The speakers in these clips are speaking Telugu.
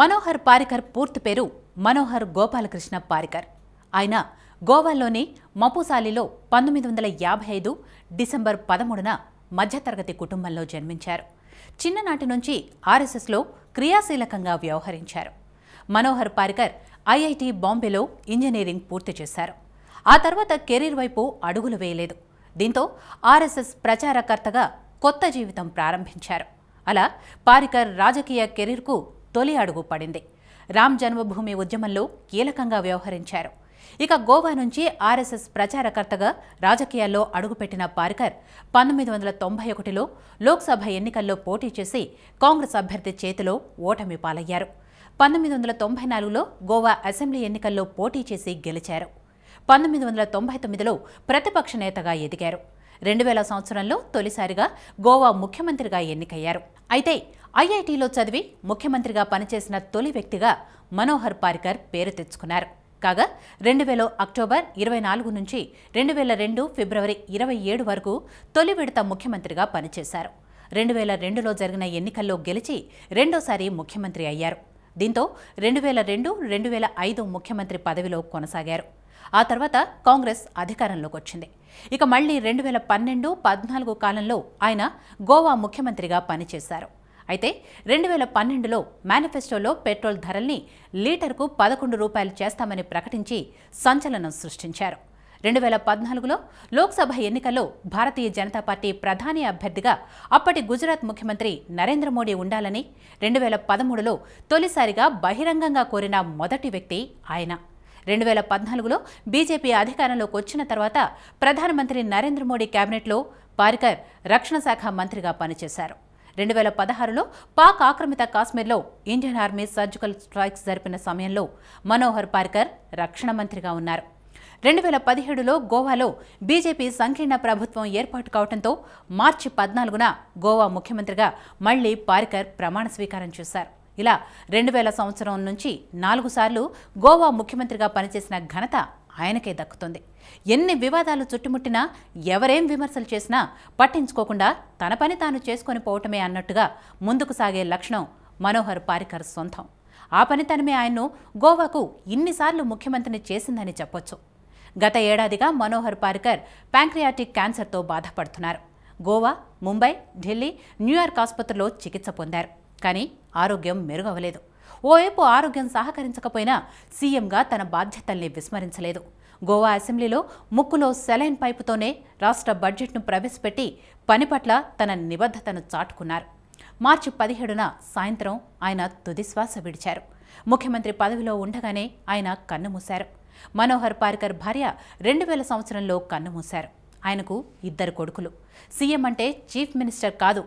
మనోహర్ పారికర్ పూర్తి పేరు మనోహర్ గోపాలకృష్ణ పారికర్ ఆయన గోవాలోని మపుసాలిలో పంతొమ్మిది వందల యాభై ఐదు డిసెంబర్ పదమూడున మధ్యతరగతి కుటుంబంలో జన్మించారు చిన్ననాటి నుంచి ఆర్ఎస్ఎస్లో క్రియాశీలకంగా వ్యవహరించారు మనోహర్ పారికర్ ఐఐటి బాంబేలో ఇంజనీరింగ్ పూర్తి చేశారు ఆ తర్వాత కెరీర్ వైపు అడుగులు వేయలేదు దీంతో ఆర్ఎస్ఎస్ ప్రచారకర్తగా కొత్త జీవితం ప్రారంభించారు అలా పారికర్ రాజకీయ కెరీర్కు తొలి అడుగు పడింది రామ్ జన్మభూమి ఉద్యమంలో కీలకంగా వ్యవహరించారు ఇక గోవా నుంచి ఆర్ఎస్ఎస్ ప్రచారకర్తగా రాజకీయాల్లో అడుగుపెట్టిన పార్కర్ పంతొమ్మిది వందల తొంభై ఒకటిలో లోక్సభ ఎన్నికల్లో పోటీ చేసి కాంగ్రెస్ అభ్యర్థి చేతిలో ఓటమి పాలయ్యారు పంతొమ్మిది వందల తొంభై నాలుగులో గోవా అసెంబ్లీ ఎన్నికల్లో పోటీ చేసి గెలిచారు పంతొమ్మిది వందల తొంభై తొమ్మిదిలో ప్రతిపక్ష నేతగా ఎదిగారు రెండు వేల సంవత్సరంలో తొలిసారిగా గోవా ముఖ్యమంత్రిగా ఎన్నికయ్యారు అయితే ఐఐటీలో చదివి ముఖ్యమంత్రిగా పనిచేసిన తొలి వ్యక్తిగా మనోహర్ పారికర్ పేరు తెచ్చుకున్నారు కాగా రెండు వేల అక్టోబర్ ఇరవై నాలుగు నుంచి రెండు వేల రెండు ఫిబ్రవరి ఇరవై ఏడు వరకు తొలి విడత ముఖ్యమంత్రిగా పనిచేశారు రెండు వేల రెండులో జరిగిన ఎన్నికల్లో గెలిచి రెండోసారి ముఖ్యమంత్రి అయ్యారు దీంతో రెండు వేల రెండు రెండు వేల ఐదు ముఖ్యమంత్రి పదవిలో కొనసాగారు ఆ తర్వాత కాంగ్రెస్ అధికారంలోకి వచ్చింది ఇక మళ్లీ రెండు వేల పన్నెండు పద్నాలుగు కాలంలో ఆయన గోవా ముఖ్యమంత్రిగా పనిచేశారు అయితే రెండు వేల పన్నెండులో మేనిఫెస్టోలో పెట్రోల్ ధరల్ని లీటర్కు పదకొండు రూపాయలు చేస్తామని ప్రకటించి సంచలనం సృష్టించారు రెండు వేల పద్నాలుగులో లోక్సభ ఎన్నికల్లో భారతీయ జనతా పార్టీ ప్రధాని అభ్యర్థిగా అప్పటి గుజరాత్ ముఖ్యమంత్రి నరేంద్ర మోడీ ఉండాలని రెండు వేల పదమూడులో తొలిసారిగా బహిరంగంగా కోరిన మొదటి వ్యక్తి ఆయన రెండు వేల పద్నాలుగులో బీజేపీ అధికారంలోకి వచ్చిన తర్వాత ప్రధానమంత్రి నరేంద్ర మోడీ కేబినెట్లో పారికర్ రక్షణ శాఖ మంత్రిగా పనిచేశారు రెండు వేల పదహారులో పాక్ ఆక్రమిత కాశ్మీర్లో ఇండియన్ ఆర్మీ సర్జికల్ స్ట్రైక్స్ జరిపిన సమయంలో మనోహర్ పార్కర్ రక్షణ మంత్రిగా ఉన్నారు రెండు వేల పదిహేడులో గోవాలో బీజేపీ సంకీర్ణ ప్రభుత్వం ఏర్పాటు కావడంతో మార్చి పద్నాలుగున గోవా ముఖ్యమంత్రిగా మళ్లీ పార్కర్ ప్రమాణ స్వీకారం చేశారు ఇలా రెండు వేల సంవత్సరం నుంచి నాలుగు సార్లు గోవా ముఖ్యమంత్రిగా పనిచేసిన ఘనత ఆయనకే దక్కుతుంది ఎన్ని వివాదాలు చుట్టుముట్టినా ఎవరేం విమర్శలు చేసినా పట్టించుకోకుండా తన పని తాను చేసుకొని పోవటమే అన్నట్టుగా ముందుకు సాగే లక్షణం మనోహర్ పారికర్ సొంతం ఆ పనితనమే ఆయన్ను గోవాకు ఇన్నిసార్లు ముఖ్యమంత్రిని చేసిందని చెప్పొచ్చు గత ఏడాదిగా మనోహర్ పారికర్ ప్యాంక్రియాటిక్ క్యాన్సర్తో బాధపడుతున్నారు గోవా ముంబై ఢిల్లీ న్యూయార్క్ ఆసుపత్రిలో చికిత్స పొందారు కానీ ఆరోగ్యం మెరుగవలేదు ఓవైపు ఆరోగ్యం సహకరించకపోయినా సీఎంగా తన బాధ్యతల్ని విస్మరించలేదు గోవా అసెంబ్లీలో ముక్కులో సెలైన్ పైపుతోనే రాష్ట్ర బడ్జెట్ను ప్రవేశపెట్టి పని పట్ల తన నిబద్ధతను చాటుకున్నారు మార్చి పదిహేడున సాయంత్రం ఆయన తుదిశ్వాస విడిచారు ముఖ్యమంత్రి పదవిలో ఉండగానే ఆయన కన్నుమూశారు మనోహర్ పారికర్ భార్య రెండు వేల సంవత్సరంలో కన్నుమూశారు ఆయనకు ఇద్దరు కొడుకులు సీఎం అంటే చీఫ్ మినిస్టర్ కాదు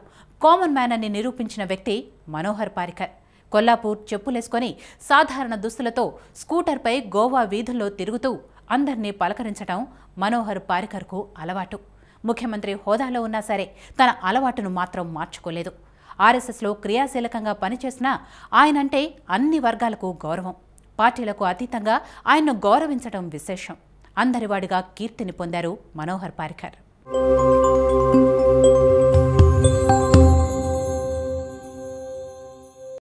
కామన్ మ్యాన్ అని నిరూపించిన వ్యక్తి మనోహర్ పారికర్ కొల్లాపూర్ చెప్పులేసుకొని సాధారణ దుస్తులతో స్కూటర్పై గోవా వీధుల్లో తిరుగుతూ అందర్నీ పలకరించడం మనోహర్ పారికర్కు అలవాటు ముఖ్యమంత్రి హోదాలో ఉన్నా సరే తన అలవాటును మాత్రం మార్చుకోలేదు ఆర్ఎస్ఎస్లో క్రియాశీలకంగా పనిచేసినా ఆయనంటే అన్ని వర్గాలకు గౌరవం పార్టీలకు అతీతంగా ఆయన్ను గౌరవించడం విశేషం అందరివాడిగా కీర్తిని పొందారు మనోహర్ పారికర్